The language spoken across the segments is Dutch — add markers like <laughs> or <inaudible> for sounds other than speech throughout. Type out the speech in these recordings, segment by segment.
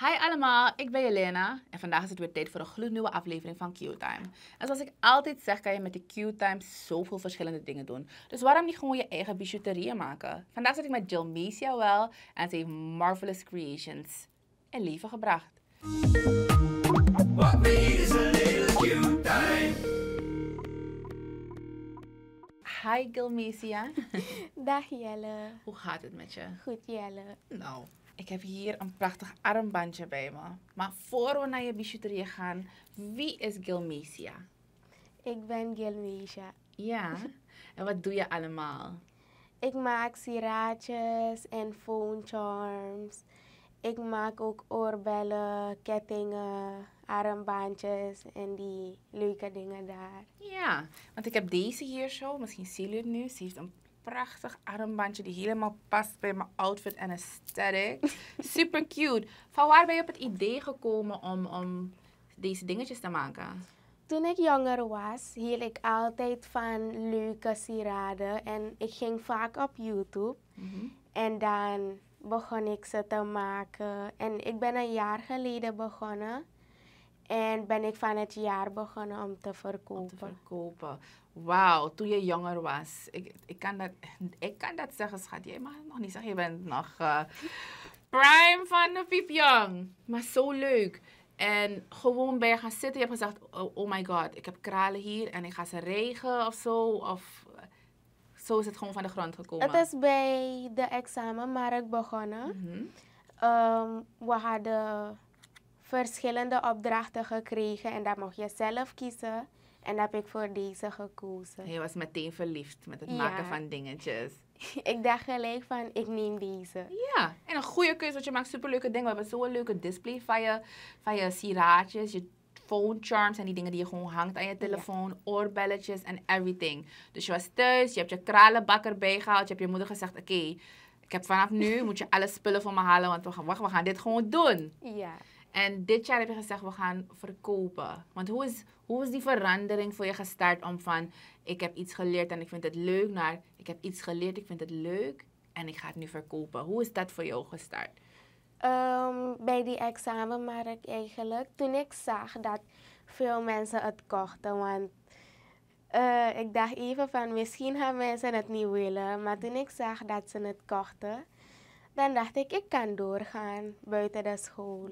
Hi allemaal, ik ben Jelena en vandaag is het weer tijd voor een gloednieuwe aflevering van Q-Time. En zoals ik altijd zeg, kan je met de Q-Time zoveel verschillende dingen doen. Dus waarom niet gewoon je eigen bijouterieën maken? Vandaag zit ik met Jill Mesia wel en ze heeft Marvelous Creations in leven gebracht. Hi Gilmesia. <laughs> Dag Jelle. Hoe gaat het met je? Goed Jelle. Nou, ik heb hier een prachtig armbandje bij me. Maar voor we naar je bijouterie gaan, wie is Gilmesia? Ik ben Gilmesia. Ja, <laughs> en wat doe je allemaal? Ik maak sieraadjes en phone charms. Ik maak ook oorbellen, kettingen, armbandjes en die leuke dingen daar. Ja, want ik heb deze hier zo. Misschien zien jullie het nu. Ze heeft een prachtig armbandje die helemaal past bij mijn outfit en aesthetic. <laughs> Super cute. Van waar ben je op het idee gekomen om, om deze dingetjes te maken? Toen ik jonger was, hield ik altijd van leuke sieraden en ik ging vaak op YouTube. Mhm. En dan begon ik ze te maken. En ik ben een jaar geleden begonnen. En ben ik van het jaar begonnen om te verkopen. te verkopen. Wauw, toen je jonger was. Ik, ik, kan dat, ik kan dat zeggen, schat. Jij mag het nog niet zeggen. Je bent nog eh, prime van de Young. Maar zo leuk. En gewoon ben je gaan zitten. Je hebt gezegd, oh, oh, my god, ik heb kralen hier en ik ga ze regen of zo. Of zo is het gewoon van de grond gekomen. Het is bij de examenmarkt begonnen. Mm -hmm. we hadden verschillende opdrachten gekregen en dat mocht je zelf kiezen. En heb ik voor deze gekozen. Je was meteen verliefd met het maken van dingetjes. <laughs> ik dacht gelijk van, ik neem deze. Ja, en een goede keuze, want je maakt superleuke dingen. We hebben zo'n leuke display van je, van je sieraadjes, je phone charms en die dingen die je gewoon hangt aan je telefoon, oorbelletjes en everything. Dus je was thuis, je hebt je kralenbakker bijgehaald, je hebt je moeder gezegd, oké, ik heb vanaf nu, moet je alle spullen voor me halen, want we gaan, we gaan dit gewoon doen. Ja. En dit jaar heb je gezegd, we gaan verkopen. Want hoe is, hoe is die verandering voor je gestart om van, ik heb iets geleerd en ik vind het leuk, naar ik heb iets geleerd, ik vind het leuk en ik ga het nu verkopen. Hoe is dat voor jou gestart? Ehm, bij die examenmarkt eigenlijk. Toen ik zag dat veel mensen het kochten, want eh, ik dacht even van misschien gaan mensen het niet willen. Maar toen ik zag dat ze het kochten, dan dacht ik, ik kan doorgaan buiten de school.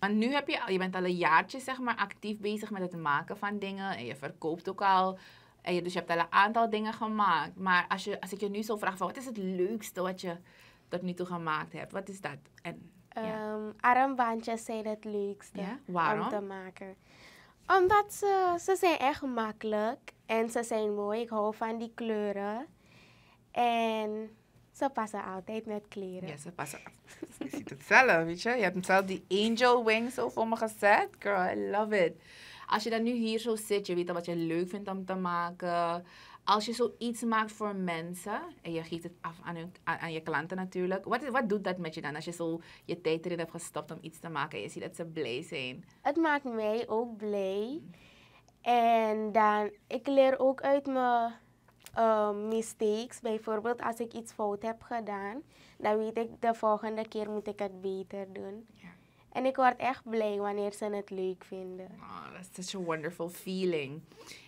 Maar mhm. nu heb je, je bent al een jaartje zeg maar, actief bezig met het maken van dingen. En je verkoopt ook al. En je, dus je hebt al een aantal dingen gemaakt. Maar als, je, als ik je nu zo vraag, van, wat is het leukste wat je tot nu toe gemaakt hebt? Wat is dat? En, ehm, armbandjes zijn het leukste om te maken. Omdat ze, ze zijn echt makkelijk. En ze zijn mooi. Ik hou van die kleuren. En ze passen altijd met kleren. Ja, ze passen. <laughs> je ziet het zelf, weet je. Je hebt zelf die angel wings zo voor me gezet. Girl, I love it. Als je dan nu hier zo zit, je weet al wat je leuk vindt om te maken. Als je zoiets maakt voor mensen en je geeft het af aan, je klanten natuurlijk. Wat, wat doet dat met je dan als je zo je tijd erin hebt gestopt om iets te maken en je ziet dat ze blij zijn? Het maakt mij ook blij. Mm. En dan, ik leer ook uit mijn uh, mistakes. Bijvoorbeeld als ik iets fout heb gedaan, dan weet ik de volgende keer moet ik het beter doen. En ik word echt blij wanneer ze het leuk vinden. Oh, ah, that's such a wonderful feeling.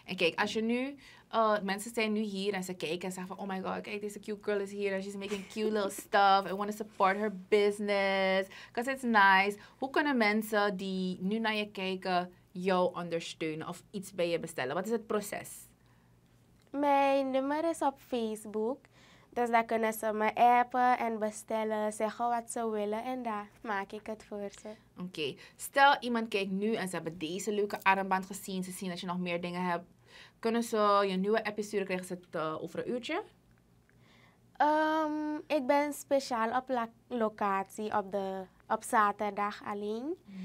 En kijk, als je nu... Eh, mensen zijn nu hier en ze kijken en zeggen van... Oh my god, kijk, deze cute girl is here. And she's making cute <laughs> little stuff. I want to support her business. Because it's nice. Hoe kunnen mensen die nu naar je kijken jou ondersteunen? Of iets bij je bestellen? Wat is het proces? Mijn nummer is op Facebook. Dus daar kunnen ze me appen en bestellen, zeggen wat ze willen en daar maak ik het voor ze. Oké, stel iemand kijkt nu en ze hebben deze leuke armband gezien, ze zien dat je nog meer dingen hebt. Kunnen ze je nieuwe episode sturen, krijgen ze het eh, over een uurtje? Um, ik ben speciaal op locatie op, de, op zaterdag alleen. Mhm.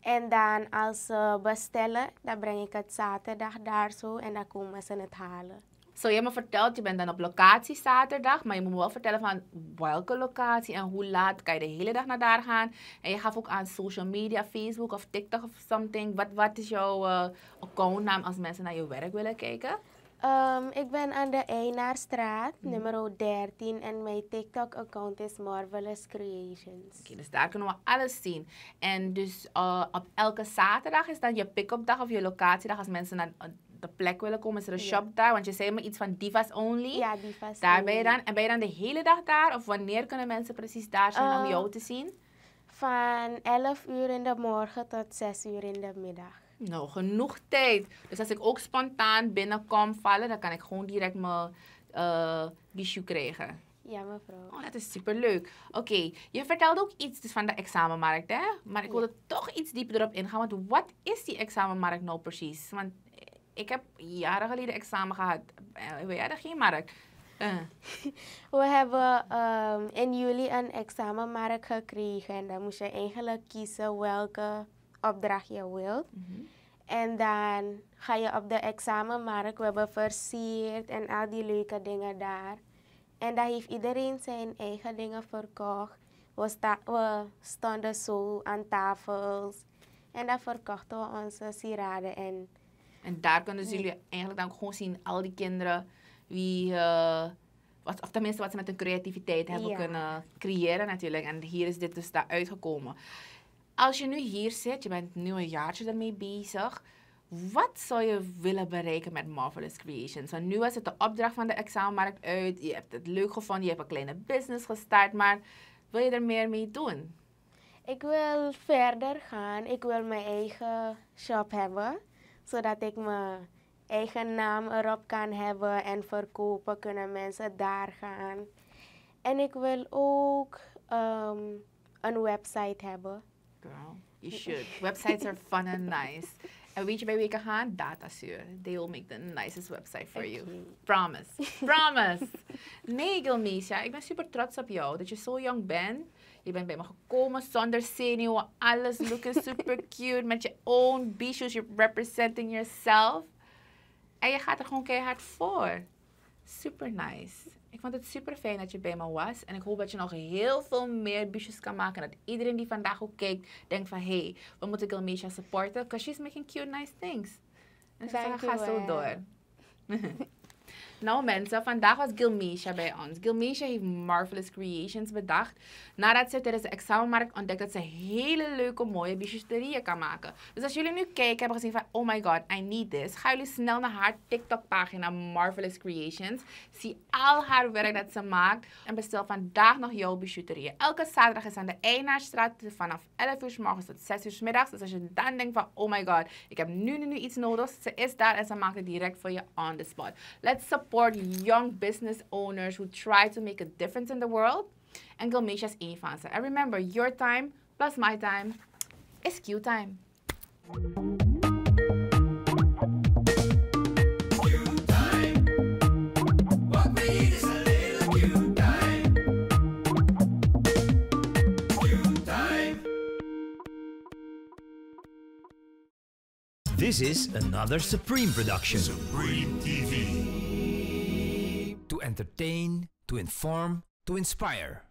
En dan als ze bestellen, dan breng ik het zaterdag daar zo en dan komen ze het halen. Zo, je me verteld, je bent dan op locatie zaterdag, maar je moet me wel vertellen van welke locatie en hoe laat kan je de hele dag naar daar gaan. En je gaf ook aan social media, Facebook of TikTok of something. Wat, wat is jouw eh, accountnaam als mensen naar je werk willen kijken? Ehm, ik ben aan de Einaarstraat, mhm. nummer 13. En mijn TikTok-account is Marvelous Creations. Oké, dus daar kunnen we alles zien. En dus eh, op elke zaterdag is dan je pick-up dag of je locatiedag als mensen naar, de plek willen komen, is er een shop daar? Want je zei me iets van divas only. Ja, divas daar only. Ben je dan, en ben je dan de hele dag daar? Of wanneer kunnen mensen precies daar zijn om ah, jou te zien? Van 11 uur in de morgen tot 6 uur in de middag. Nou, genoeg tijd. Dus als ik ook spontaan binnenkom vallen, dan kan ik gewoon direct mijn uh, krijgen. Ja, mevrouw. Oh, dat is superleuk. Oké, je vertelde ook iets dus van de examenmarkt, hè? Maar ik wil er toch iets dieper erop ingaan. Want wat is die examenmarkt nou precies? Want ik heb jaren geleden examen gehad. Eh, eh. <laughs> We hebben geen markt. We hebben in juli een examenmarkt gekregen. En dan moest je eigenlijk kiezen welke opdracht je wilt. Mhm. En dan ga je op de examenmark We hebben versierd en al die leuke dingen daar. En daar heeft iedereen zijn eigen dingen verkocht. We, we stonden zo aan tafels. En daar verkochten we onze sieraden en en daar kunnen ze jullie eigenlijk dan gewoon zien, al die kinderen, wie, uh, wat, of tenminste wat ze met hun creativiteit hebben kunnen creëren natuurlijk. En hier is dit dus daar uitgekomen. Als je nu hier zit, je bent nu een jaartje ermee bezig. Wat zou je willen bereiken met Marvelous Creations? Want nu was het de opdracht van de examenmarkt uit. Je hebt het leuk gevonden, je hebt een kleine business gestart. Maar wil je er meer mee doen? Ik wil verder gaan. Ik wil mijn eigen shop hebben zodat ik mijn eigen naam erop kan hebben en verkopen, kunnen mensen daar gaan. En ik wil ook ehm, een website hebben. Girl, you should. Websites are fun and nice. En weet je bij wie ik ga? Datasuur. They will make the nicest website for you. Promise. Promise. Nee, Gilmisha, ik ben super trots op jou. Dat je zo jong bent. Je bent bij me gekomen zonder zenuwen. Alles looking <laughs> super cute. Met je own bichos. You're representing yourself. En je gaat er gewoon keihard voor. Super nice. Ik vond het super fijn dat je bij me was. En ik hoop dat je nog heel veel meer bichos kan maken. dat iedereen die vandaag ook kijkt, denkt van... Hé, hey, we moeten Gilmeesha supporten. Because she's making cute, nice things. En ze gaat zo door. <laughs> Nou mensen, vandaag was Gilmisha bij ons. Gilmisha heeft Marvelous Creations bedacht. Nadat ze tijdens de examenmarkt ontdekt dat ze hele leuke mooie bijouterieën kan maken. Dus als jullie nu kijken hebben gezien van oh my god, I need this. Ga jullie snel naar haar TikTok pagina Marvelous Creations. Zie al haar werk dat ze maakt. En bestel vandaag nog jouw bijouterieën. Elke zaterdag is aan de Einaarstraat vanaf 11 uur s morgens tot 6 uur s middags. Dus als je dan denkt van oh my god, ik heb nu nu, nu iets nodig. Ze is daar en ze maakt het direct voor je on the spot. Let's support support young business owners who try to make a difference in the world. And Galmatia's één van ze. And remember, your time plus my time is Q time. This is another Supreme production. Supreme TV entertain, to inform, to inspire.